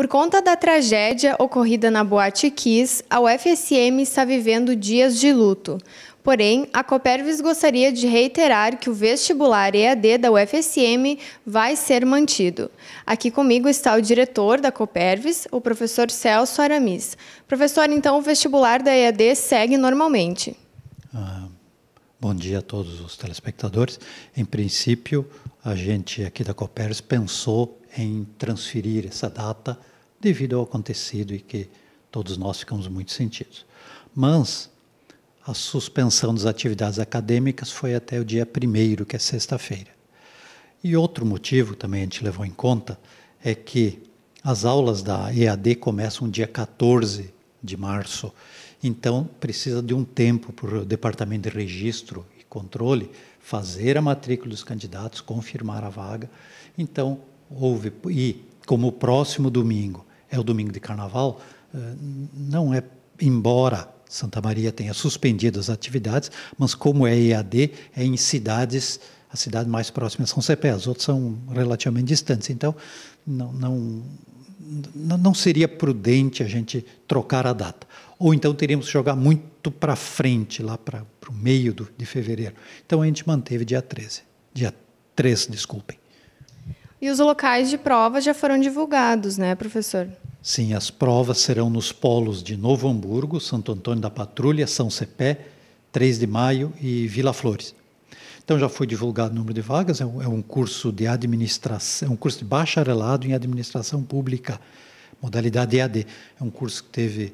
Por conta da tragédia ocorrida na Boate Kiss, a UFSM está vivendo dias de luto. Porém, a Copervis gostaria de reiterar que o vestibular EAD da UFSM vai ser mantido. Aqui comigo está o diretor da Copervis, o professor Celso Aramis. Professor, então o vestibular da EAD segue normalmente. Ah, bom dia a todos os telespectadores. Em princípio, a gente aqui da Copervis pensou em transferir essa data devido ao acontecido e que todos nós ficamos muito sentidos. Mas a suspensão das atividades acadêmicas foi até o dia 1 que é sexta-feira. E outro motivo também a gente levou em conta é que as aulas da EAD começam dia 14 de março, então precisa de um tempo para o Departamento de Registro e Controle fazer a matrícula dos candidatos, confirmar a vaga. Então, houve, e como o próximo domingo é o domingo de carnaval, eh, não é embora Santa Maria tenha suspendido as atividades, mas como é EAD, é em cidades, a cidade mais próxima é São Cepé, as outras são relativamente distantes. Então, não, não, não seria prudente a gente trocar a data. Ou então teríamos que jogar muito para frente, lá para o meio do, de fevereiro. Então a gente manteve dia 13. Dia 3, desculpem. E os locais de prova já foram divulgados, né, professor? Sim, as provas serão nos polos de Novo Hamburgo, Santo Antônio da Patrulha, São Cepé, 3 de Maio e Vila Flores. Então já foi divulgado o número de vagas, é um, é curso de administração, é um curso de bacharelado em administração pública, modalidade EAD. É um curso que teve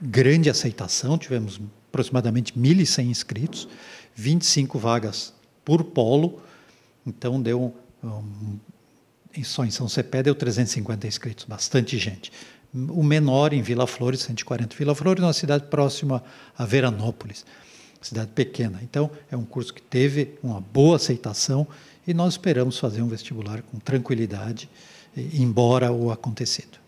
grande aceitação, tivemos aproximadamente 1.100 inscritos, 25 vagas por polo, então deu um, um em, só em São Cepé deu 350 inscritos, bastante gente. O menor em Vila Flores, 140. Vila Flores é uma cidade próxima a Veranópolis, cidade pequena. Então, é um curso que teve uma boa aceitação e nós esperamos fazer um vestibular com tranquilidade, embora o acontecido.